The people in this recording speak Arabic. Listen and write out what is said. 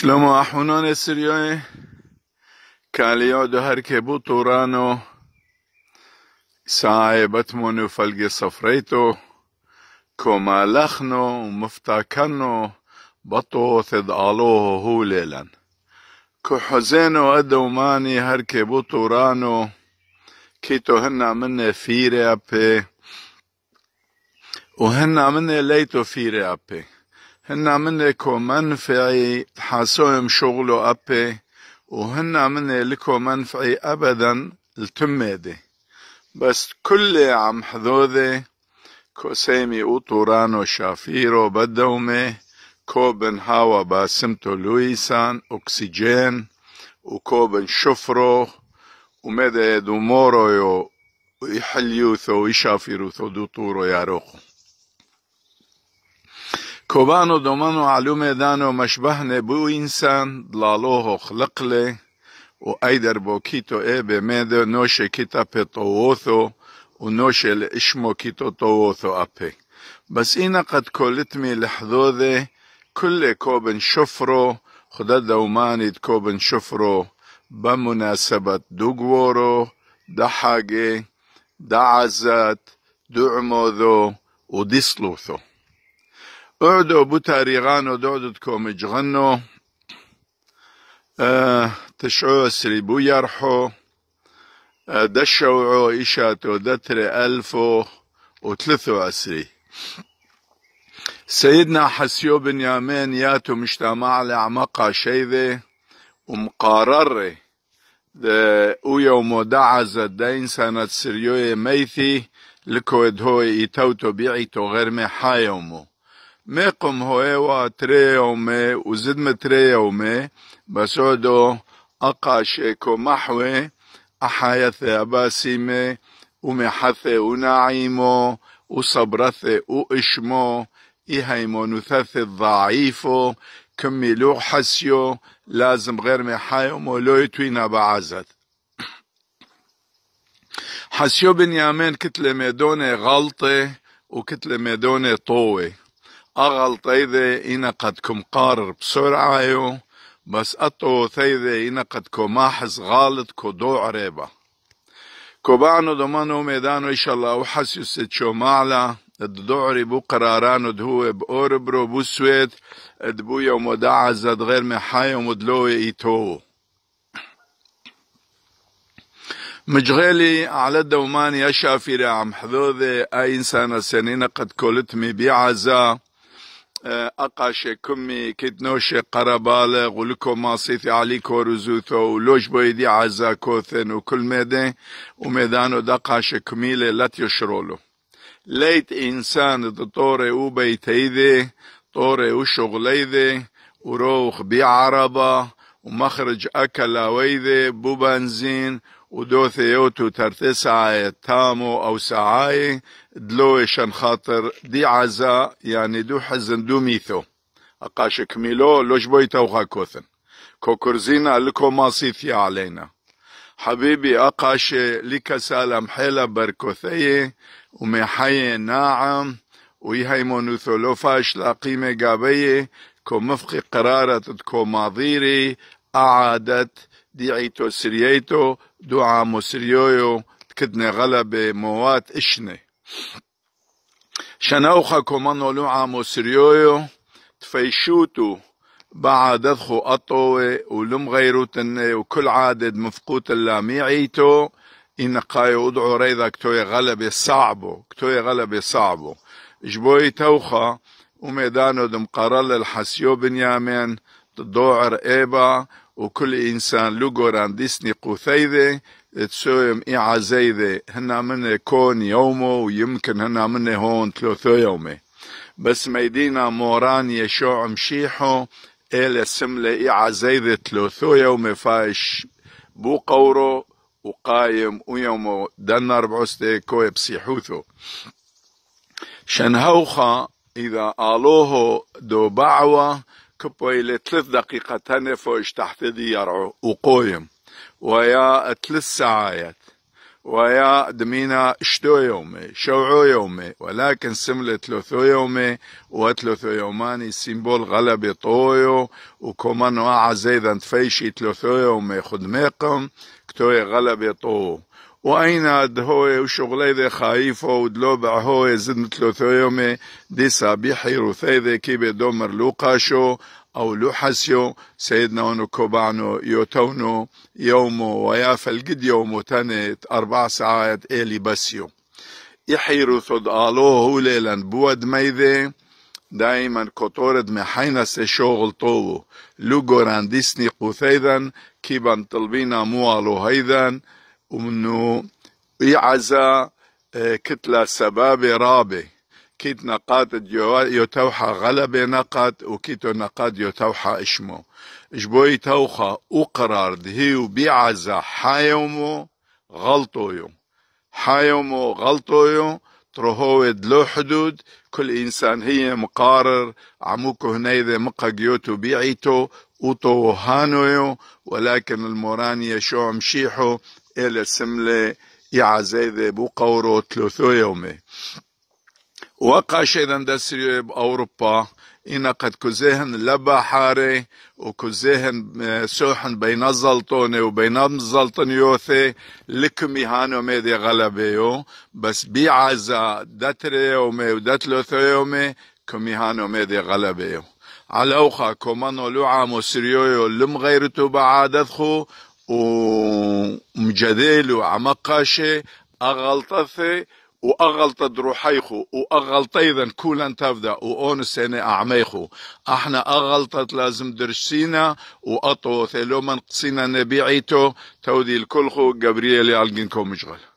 شلوم احونان سریای کالیا دو هر که بود تورانو سعای بتمونو فلگ سفریتو کمالخنو مفتاکنو بطو ثد آلوه هو لیلن که حزینو ادو مانی هر که بود تورانو کی تو هن من فیره اپه و هن من لیتو فیره اپه هن من لكو منفعي حاسوهم شغلو أبي وهن من لكو منفعي أبدا التمادي بس كل عم حذوذي كوسيمي وطورانو شافيرو بدومي كوبن هاوا باسمتو لويسان أكسجين وكوبن شفرو ومدى دومورو يحليوثو ويشافيروثو دوطورو ياروخو کۆبان و دۆمان و بو انسان مەشبەهنێ بوو ئینسان دڵالۆه و خلقلێ و ئەی دەربۆکی تۆ ئێ بێمێدە نۆشێکی تا پێتۆوۆتۆ و نۆشێ لە ئشمۆکی تۆ تۆوۆتۆ ئەپێ بەس ئینە قەت کۆلتمی لە حدۆدێ كل كوبن شفرو خدا دومانيت كوبن شفرو بمناسبة دوغورو دحاجي دعزت و ودسلوثو اعدو بوتاريغانو butarigano dodet kom تشعو سري بو يرحو دشعو إشاتو دتري ألفو وثلثو أسري سيدنا حسيو بن يامين ياتو مجتمع لعمقة شيذة ومقاررة ويوم دعا زدين سنة سريوي ميثي لكو هو يتوتو بيعي تو غير ما حايومو ميقم هويوا تريومي وزدم تريومي بسودو شيكو محوي أحايثي أباسيمي ومحثي ونعيمو وصبرثي وإشمو إيهيمو نثثي الضعيفو كمي لو حسيو لازم غير محايم ولو يتوينا بعزت حسيو بنيامين كتلة ميدونة غلطة وكتلة ميدوني طوة قد كم قارر بسرعة يو بس اطو قد ينقدكو ماحز غالط كدو عريبة كوبانو دمانو ميدانو ان شاء الله يسد شو معلا الدعري بو قرارانو دهو بأوربرو بو سويت دبو يوم دعا زد غير محايا ومدلو ايتو مجغيلي على دوماني اشافي عم حذوذي اي انسان سنين قد كولت مي بيعزا اقاش كمي كدنوش قربالغ ولكو ماصيث علي كورزوثو لوج بويدي عزا كوثن وكل ميدان وميدانو دقاش كميلة لا تيشرولو ليت انسان دطوري او بيتيدي طوري او شغليدي وروخ بعربة ومخرج اكلاويدي بو بنزين ودوثيوتو ترتسعة تامو أو سعاي دلوشن خاطر دي عزا يعني دو حزن دو ميثو اقاش كميلو لوش توخا كوثن كوكرزينا لكو ماسيثي علينا حبيبي أقاش لك سالم حيلة بركوثية ومحي ناعم ويهيمون ثلوفاش لقيمة قابية كو مفقي قرارة كو ماضيري أعادت تو سرييتو دعا مسريويو تكدني غلبة موات إشني شنوخا كومانو لعا مسريويو تفيشوتو بعد ادخو اطوي ولم غيرو تني وكل عادد مفقوت اللاميعيتو إن قايو ادعو ريضا كتوي غلبة صعبو كتوي غلبة صعبو جبوي توخا وميدانو دم قرل الحسيو بنيامين دوعر ايبا وكل إنسان لو عن ديسني قوثيذة تسويم اي عزيذة هنا من كون يومه ويمكن هنا من هون ثلاثة يومه بس ميدينا موران يشوع مشيحو إلى سملة اي عزيذة ثلاثة يومه فاش بو قورو وقايم ويومه دنا ستي كوي بسيحوثو شنهوخا إذا الوهو دو بعوة كبويلة ثلاث دقيقة فوش تحت يرعو وقويم ويا ثلاث ساعات ويا دمينا شتو يومي شوعو يومي ولكن سملة ثلاثو يومي وثلاثو يوماني سيمبول غلبة طويو وكمان واعة زيدا تفيشي ثلاثو يومي خدميقم كتوي غلبي طويو وأيناد هو وشغلي ذي خايفه ودلوبع هوي زدن ثلاثة يومي دي سابي روثي ذي كي بدومر لوقاشو أو لوحاسيو سيدنا ونو كوبانو يوتونو يومو ويافل قد يومو تنت أربع ساعات إلي بسيو يحيرو ثد آلوه هو ليلا بود ميذي دائما كتورد محينا سي شغل طوو لو قران ديسني قوثيذا كيبان طلبينا موالو هيذا ومنو يعزى آه، كتلة سبابة رابة كيت نقاد يتوحى غلبة نقاد وكيتو نقاد يتوحى اشمو اشبو يتوحى اقرار دهيو بيعزى حايومو غلطويو حايومو غلطويو ترهود دلو حدود كل إنسان هي مقارر عموكو هنيذة مقا جيوتو بيعيتو وطوهانويو ولكن الموراني شو مشيحو السملة يعزيذي بقورو ثلثو يومي وقع شيئا دسري بأوروبا إن قد كزيهن لبا حاري وكزيهن آه، سوحن بين الزلطوني وبين الزلطن يوثي لكم يهانو ميدي غلبيو بس بيعزا دتري يومي ودتلوثو يومي كم يهانو ميدي غلبيو على أوخا كومانو لعامو سريويو لم غيرتو بعادتخو ومجدل وعمقاشي أغلطثي وأغلط دروحيخو وأغلط أيضا كولا تبدأ وأون سنة أعميخو احنا أغلطت لازم درسينا لو من قصينا نبيعيتو تودي الكلخو جبريل يالجنكو مشغل